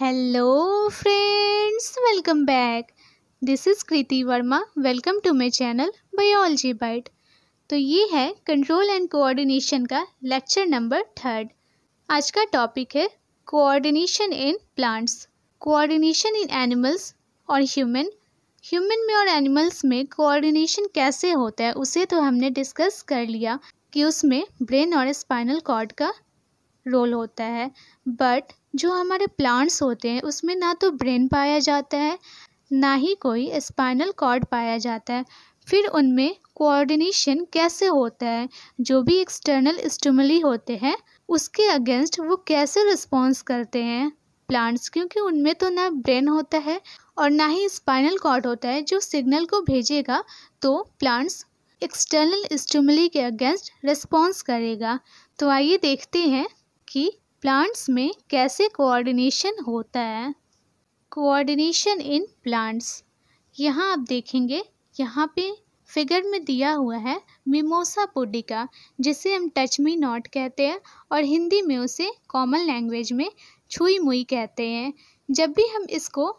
Hello friends welcome back this is Kriti Verma welcome to my channel biology bite तो ये है control and coordination का lecture number third आज का टॉपिक है coordination in plants coordination in animals और human human में और एनिमल्स में कोऑर्डिनेशन कैसे होता है उसे तो हमने डिस्कस कर लिया कि उसमें ब्रेन और स्पाइनल कॉर्ड का रोल होता है बट जो हमारे प्लांट्स होते हैं उसमें ना तो ब्रेन पाया जाता है ना ही कोई स्पाइनल कॉर्ड पाया जाता है फिर उनमें कोऑर्डिनेशन कैसे होता है जो भी एक्सटर्नल स्टमली होते हैं उसके अगेंस्ट वो कैसे रिस्पॉन्स करते हैं प्लांट्स क्योंकि उनमें तो ना ब्रेन होता है और ना ही स्पाइनल कॉर्ड होता है जो सिग्नल को भेजेगा तो प्लांट्स एक्सटर्नल स्टमली के अगेंस्ट रिस्पॉन्स करेगा तो आइए देखते हैं कि प्लांट्स में कैसे कोऑर्डिनेशन होता है कोऑर्डिनेशन इन प्लांट्स यहाँ आप देखेंगे यहाँ पे फिगर में दिया हुआ है मिमोसा पोडिका जिसे हम टच मी नॉट कहते हैं और हिंदी में उसे कॉमन लैंग्वेज में छुई मुई कहते हैं जब भी हम इसको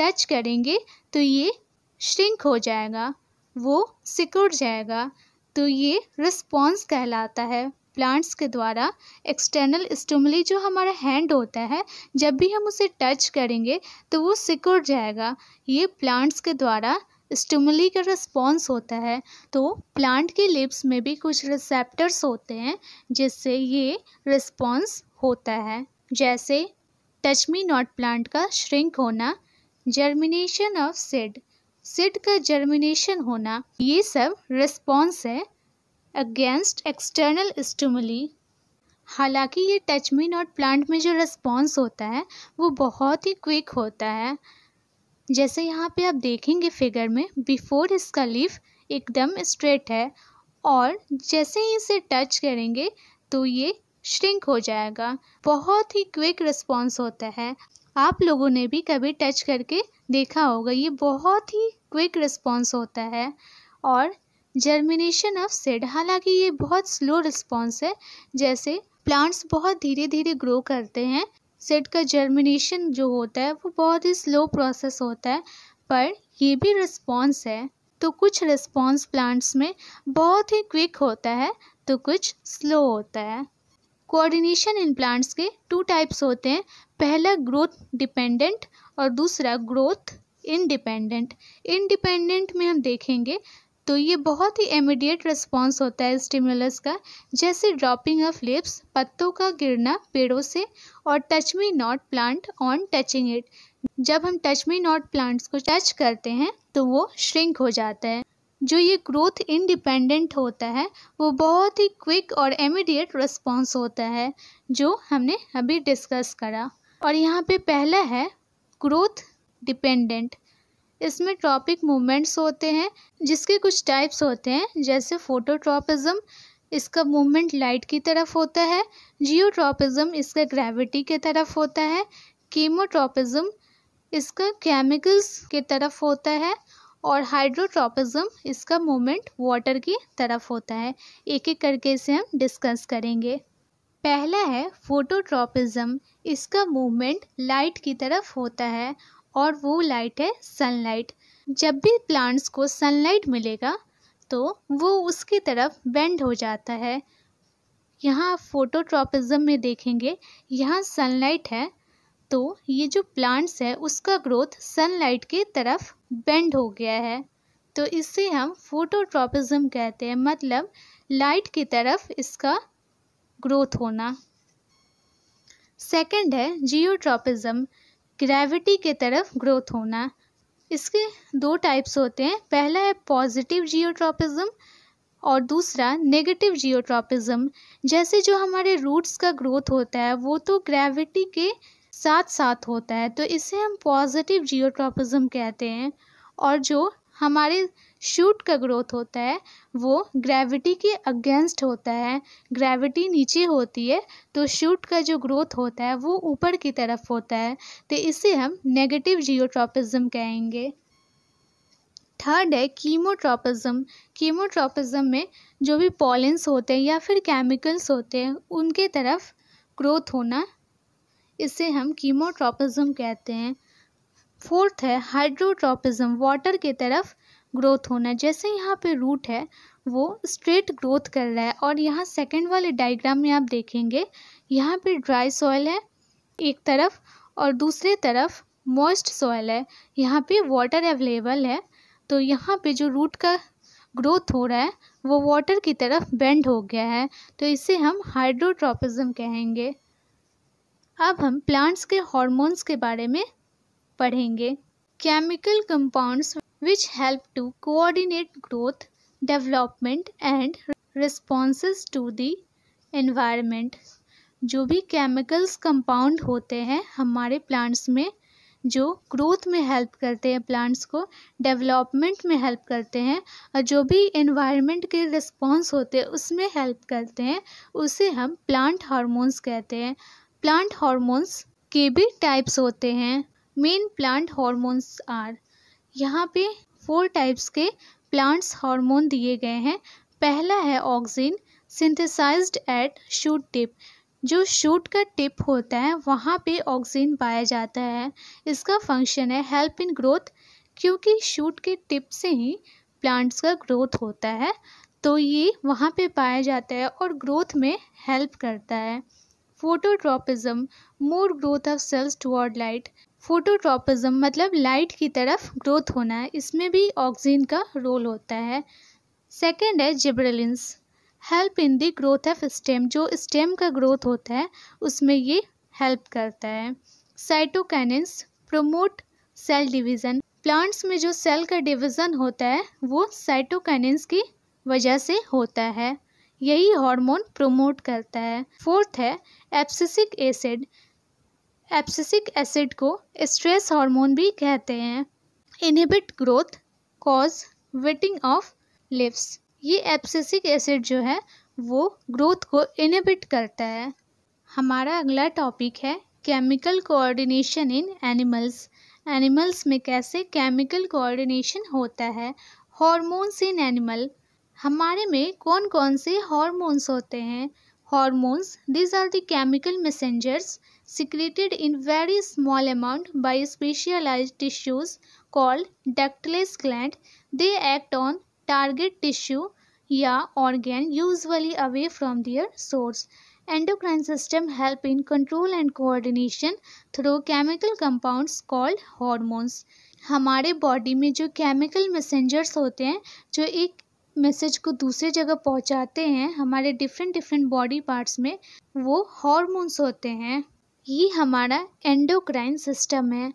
टच करेंगे तो ये श्रिंक हो जाएगा वो सिकुड़ जाएगा तो ये रिस्पॉन्स कहलाता है प्लांट्स के द्वारा एक्सटर्नल स्टमली जो हमारा हैंड होता है जब भी हम उसे टच करेंगे तो वो सिकुड़ जाएगा ये प्लांट्स के द्वारा स्टमली का रिस्पॉन्स होता है तो प्लांट के लिप्स में भी कुछ रिसेप्टर्स होते हैं जिससे ये रिस्पॉन्स होता है जैसे टच मी नॉट प्लांट का श्रिंक होना जर्मिनेशन ऑफ सिड सिड का जर्मिनेशन होना ये सब रिस्पॉन्स है अगेंस्ट एक्सटर्नल स्टमली हालांकि ये टच मी नॉट प्लांट में जो रिस्पॉन्स होता है वो बहुत ही क्विक होता है जैसे यहाँ पे आप देखेंगे फिगर में बिफोर इसका लीफ एकदम स्ट्रेट है और जैसे ही इसे टच करेंगे तो ये श्रिंक हो जाएगा बहुत ही क्विक रिस्पॉन्स होता है आप लोगों ने भी कभी टच करके देखा होगा ये बहुत ही क्विक रिस्पॉन्स होता है और जर्मिनेशन ऑफ सीड हालांकि ये बहुत स्लो रिस्पॉन्स है जैसे प्लांट्स बहुत धीरे धीरे ग्रो करते हैं सीड का जर्मिनेशन जो होता है वो बहुत ही स्लो प्रोसेस होता है पर ये भी रिस्पॉन्स है तो कुछ रिस्पॉन्स प्लांट्स में बहुत ही क्विक होता है तो कुछ स्लो होता है कोऑर्डिनेशन इन प्लांट्स के टू टाइप्स होते हैं पहला ग्रोथ डिपेंडेंट और दूसरा ग्रोथ इनडिपेंडेंट इनडिपेंडेंट में हम देखेंगे तो ये बहुत ही इमिडिएट रिस्पॉन्स होता है स्टिमुलस का जैसे ड्रॉपिंग ऑफ लिप्स पत्तों का गिरना पेड़ों से और touch me not plant on touching it जब हम टच मी नॉट प्लांट्स को टच करते हैं तो वो श्रिंक हो जाता है जो ये ग्रोथ इंडिपेंडेंट होता है वो बहुत ही क्विक और इमीडिएट रिस्पॉन्स होता है जो हमने अभी डिस्कस करा और यहाँ पे पहला है ग्रोथ डिपेंडेंट इसमें ट्रॉपिक मूवमेंट्स होते हैं जिसके कुछ टाइप्स होते हैं जैसे फोटोट्रॉपिज्म इसका मूवमेंट लाइट की तरफ होता है जियोट्रॉपिज्म इसका ग्रेविटी के तरफ होता है कीमोट्रॉपिज्म इसका केमिकल्स के तरफ होता है और हाइड्रोट्रॉपिज्म इसका मूवमेंट वाटर की तरफ होता है एक एक करके इसे हम डिस्कस करेंगे पहला है फोटोट्रॉपिज्म इसका मूवमेंट लाइट की तरफ होता है और वो लाइट है सनलाइट जब भी प्लांट्स को सनलाइट मिलेगा तो वो उसकी तरफ बेंड हो जाता है यहाँ आप फोटोट्रॉपिज्म में देखेंगे यहाँ सनलाइट है तो ये जो प्लांट्स है उसका ग्रोथ सनलाइट की तरफ बेंड हो गया है तो इसे हम फोटोट्रॉपिज्म कहते हैं मतलब लाइट की तरफ इसका ग्रोथ होना सेकंड है जियोट्रॉपिज्म ग्रेविटी के तरफ ग्रोथ होना इसके दो टाइप्स होते हैं पहला है पॉजिटिव जियोट्रॉपिज्म और दूसरा नेगेटिव जियोट्रॉपिज्म जैसे जो हमारे रूट्स का ग्रोथ होता है वो तो ग्रेविटी के साथ साथ होता है तो इसे हम पॉजिटिव जियोट्रॉपिज्म कहते हैं और जो हमारे शूट का ग्रोथ होता है वो ग्रेविटी के अगेंस्ट होता है ग्रेविटी नीचे होती है तो शूट का जो ग्रोथ होता है वो ऊपर की तरफ होता है तो इसे हम नेगेटिव जियोट्रॉपिज्म कहेंगे थर्ड है कीमोट्रॉपिज्म कीमोट्रॉपिज्म में जो भी पॉलेंस होते हैं या फिर केमिकल्स होते हैं उनके तरफ ग्रोथ होना इसे हम कीमोट्रॉपिज्म कहते हैं फोर्थ है हाइड्रोट्रॉपिज्म वाटर के तरफ ग्रोथ होना है जैसे यहाँ पे रूट है वो स्ट्रेट ग्रोथ कर रहा है और यहाँ सेकंड वाले डायग्राम में आप देखेंगे यहाँ पे ड्राई सॉयल है एक तरफ और दूसरे तरफ मॉइस्ट सॉइल है यहाँ पे वाटर अवेलेबल है तो यहाँ पे जो रूट का ग्रोथ हो रहा है वो वाटर की तरफ बेंड हो गया है तो इसे हम हाइड्रोट्रोपिज्म कहेंगे अब हम प्लांट्स के हॉर्मोन्स के बारे में पढ़ेंगे chemical compounds which help to coordinate growth development and response to the environment जो भी केमिकल्स कंपाउंड होते हैं हमारे प्लांट्स में जो ग्रोथ में हेल्प करते हैं प्लांट्स को डेवलपमेंट में हेल्प करते हैं और जो भी इन्वायरमेंट के रिस्पॉन्स होते हैं उसमें हेल्प करते हैं उसे हम प्लांट हार्मोन्स कहते हैं प्लांट हार्मोन्स के भी टाइप्स होते हैं मेन प्लांट हार्मोन्स आर यहाँ पे फोर टाइप्स के प्लांट्स हार्मोन दिए गए हैं पहला है auxin synthesized at shoot tip जो शूट का टिप होता है वहाँ पे ऑक्सिन पाया जाता है इसका फंक्शन है हेल्प इन ग्रोथ क्योंकि शूट के टिप से ही प्लांट्स का ग्रोथ होता है तो ये वहाँ पे पाया जाता है और ग्रोथ में हेल्प करता है phototropism more growth of cells toward light phototropism मतलब लाइट की तरफ ग्रोथ होना है इसमें भी ऑक्सीजन का रोल होता है सेकेंड है gibberellins help in the growth of stem जो स्टेम का ग्रोथ होता है उसमें ये हेल्प करता है cytokinins promote cell division plants में जो सेल का डिवीज़न होता है वो साइटोकैनिन्स की वजह से होता है यही हार्मोन प्रमोट करता है फोर्थ है एप्सिसिक एसिड एप्सिसिक एसिड को स्ट्रेस हार्मोन भी कहते हैं inhibit growth cause wilting of leaves ये एप्सिसिक एसिड जो है वो ग्रोथ को इनहिबिट करता है हमारा अगला टॉपिक है chemical coordination in animals animals में कैसे केमिकल कोऑर्डिनेशन होता है हॉर्मोन्स इन एनिमल हमारे में कौन कौन से हॉर्मोन्स होते हैं hormones these are the chemical messengers secreted in very small amount by specialized tissues called ductless gland. They act on target tissue या organ usually away from their source. Endocrine system help in control and coordination through chemical compounds called hormones. हमारे body में जो chemical messengers होते हैं जो एक message को दूसरे जगह पहुंचाते हैं हमारे डिफरेंट डिफरेंट बॉडी पार्ट्स में वो हॉर्मोन्स होते हैं ये हमारा एंडोक्राइन सिस्टम है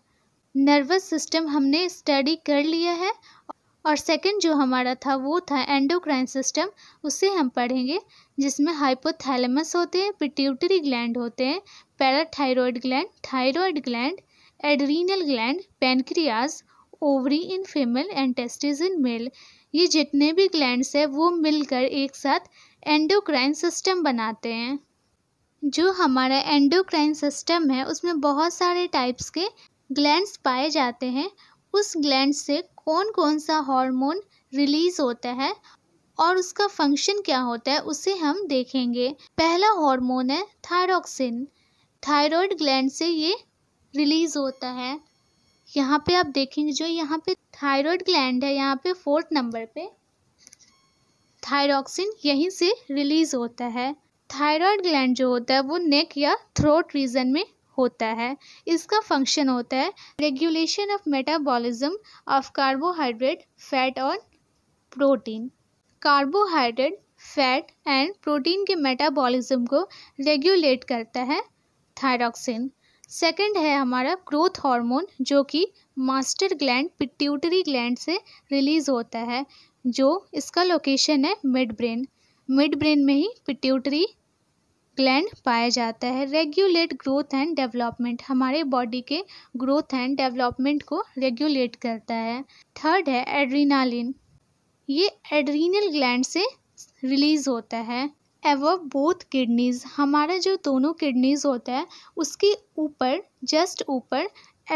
नर्वस सिस्टम हमने स्टडी कर लिया है और सेकंड जो हमारा था वो था एंडोक्राइन सिस्टम उसे हम पढ़ेंगे जिसमें हाइपोथैलेमस होते हैं पिट्यूटरी ग्लैंड होते हैं parathyroid gland thyroid gland adrenal gland pancreas ovary in female and in male ये जितने भी ग्लैंड्स है वो मिलकर एक साथ एंडोक्राइन सिस्टम बनाते हैं जो हमारा एंडोक्राइन सिस्टम है उसमें बहुत सारे टाइप्स के ग्लैंड्स पाए जाते हैं उस ग्लैंड से कौन कौन सा हार्मोन रिलीज होता है और उसका फंक्शन क्या होता है उसे हम देखेंगे पहला हार्मोन है थायरॉक्सिन थायरॉयड ग्लैंड से ये रिलीज होता है यहाँ पे आप देखेंगे जो यहाँ पे थायरॉयड ग्लैंड है यहाँ पे फोर्थ नंबर पे थायरॉक्सिन यहीं से रिलीज होता है थायराइड ग्लैंड जो होता है वो नेक या थ्रोट रीजन में होता है इसका फंक्शन होता है regulation of metabolism of carbohydrate fat और protein carbohydrate fat and protein के मेटाबॉलिज्म को रेगुलेट करता है थायरॉक्सिन सेकंड है हमारा ग्रोथ हार्मोन जो कि मास्टर ग्लैंड पिट्यूटरी ग्लैंड से रिलीज होता है जो इसका लोकेशन है मिड ब्रेन मिड ब्रेन में ही पिट्यूटरी ग्लैंड पाया जाता है रेगुलेट ग्रोथ एंड डेवलपमेंट हमारे बॉडी के ग्रोथ एंड डेवलपमेंट को रेगुलेट करता है थर्ड है एड्रीनालिन ये एड्रीनल ग्लैंड से रिलीज होता है एव बोथ किडनीज हमारा जो दोनों किडनीज होता है उसके ऊपर जस्ट ऊपर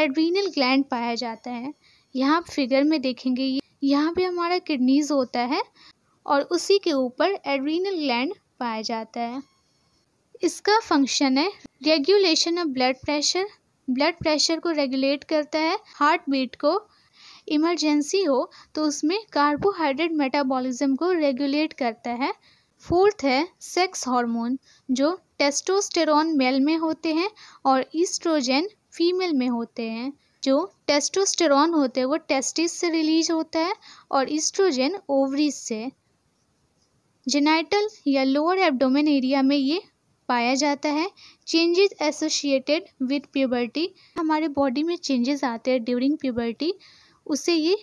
एड्रीनल ग्लैंड पाया जाता है यहाँ फिगर में देखेंगे यहाँ भी हमारा किडनीज होता है और उसी के ऊपर एड्रीनल ग्लैंड पाया जाता है इसका फंक्शन है regulation of blood pressure blood pressure को रेगुलेट करता है हार्ट बीट को इमरजेंसी हो तो उसमें कार्बोहाइड्रेट मेटाबॉलिज्म को रेगुलेट करता है फोर्थ है सेक्स हार्मोन जो टेस्टोस्टेरॉन मेल में होते हैं और ईस्ट्रोजन फीमेल में होते हैं जो टेस्टोस्टेरॉन होते हैं वो टेस्टिस से रिलीज होता है और ईस्ट्रोजन ओवरीज से जेनाइटल या लोअर एब्डोमेन एरिया में ये पाया जाता है चेंजेस एसोसिएटेड विद प्यूबर्टी हमारे बॉडी में चेंजेस आते हैं ड्यूरिंग प्यूबर्टी उसे ये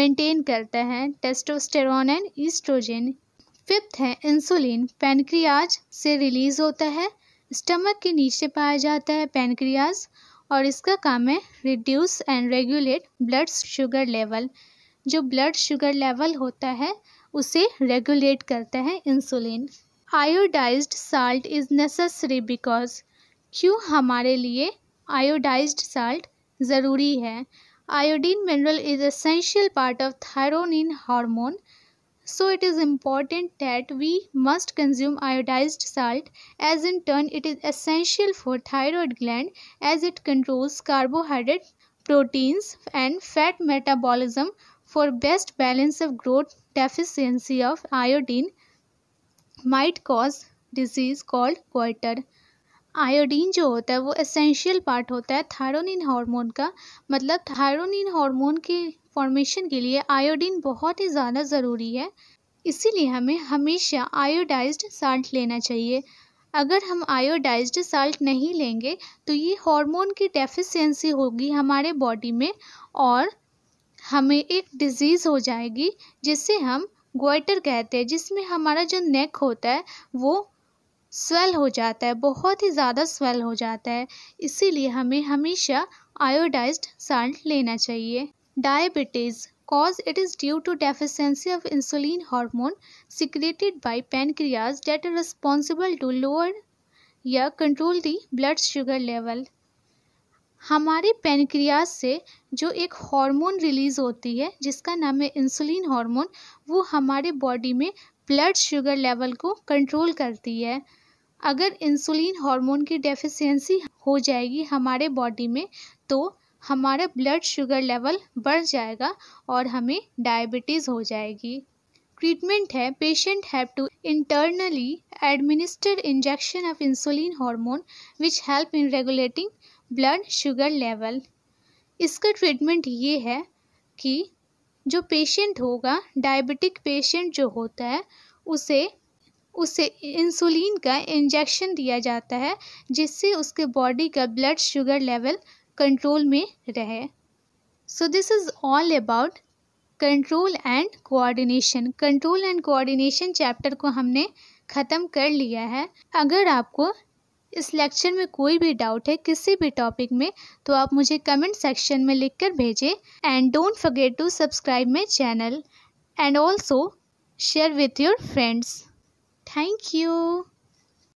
मेंटेन करता है टेस्टोस्टेरॉन एंड ईस्ट्रोजन फिफ्थ है इंसुलिन पेनक्रियाज से रिलीज होता है स्टमक के नीचे पाया जाता है पेनक्रियाज और इसका काम है reduce and regulate blood sugar level जो ब्लड शुगर लेवल होता है उसे रेगुलेट करता है insulin iodised salt is necessary because क्यों हमारे लिए salt salt Iodine mineral is essential part of part hormone, so it is important that we must consume iodized salt as in turn it is essential for thyroid gland as it controls carbohydrate proteins and fat metabolism for best balance of growth deficiency of iodine might cause disease called goitre iodine जो होता है वो essential part होता है thyronine hormone का मतलब thyronine hormone के formation के लिए आयोडीन बहुत ही ज़्यादा ज़रूरी है इसीलिए हमें हमेशा आयोडाइज्ड साल्ट लेना चाहिए अगर हम आयोडाइज्ड साल्ट नहीं लेंगे तो ये हार्मोन की डेफिशिएंसी होगी हमारे बॉडी में और हमें एक डिजीज़ हो जाएगी जिससे हम ग्वाइटर कहते हैं जिसमें हमारा जो नेक होता है वो स्वेल हो जाता है बहुत ही ज़्यादा स्वेल हो जाता है इसीलिए हमें हमेशा आयोडाइज साल्ट लेना चाहिए diabetes cause it is due to deficiency of insulin hormone secreted by pancreas that are responsible to lower या control the blood sugar level हमारे पेनक्रियाज से जो एक हार्मोन रिलीज़ होती है जिसका नाम है इंसुलिन हार्मोन वो हमारे बॉडी में ब्लड शुगर लेवल को कंट्रोल करती है अगर इंसुलिन हार्मोन की डेफिशिएंसी हो जाएगी हमारे बॉडी में तो हमारा ब्लड शुगर लेवल बढ़ जाएगा और हमें डायबिटीज़ हो जाएगी ट्रीटमेंट है patient have to internally administer injection of insulin hormone which help in regulating blood sugar level इसका ट्रीटमेंट ये है कि जो पेशेंट होगा डायबिटिक पेशेंट जो होता है उसे उसे इंसुलिन का इंजेक्शन दिया जाता है जिससे उसके बॉडी का ब्लड शुगर लेवल कंट्रोल में रहे so this is all about control and coordination control and coordination chapter को हमने ख़त्म कर लिया है अगर आपको इस लेक्चर में कोई भी डाउट है किसी भी टॉपिक में तो आप मुझे कमेंट सेक्शन में लिखकर भेजें and don't forget to subscribe my channel and also share with your friends thank you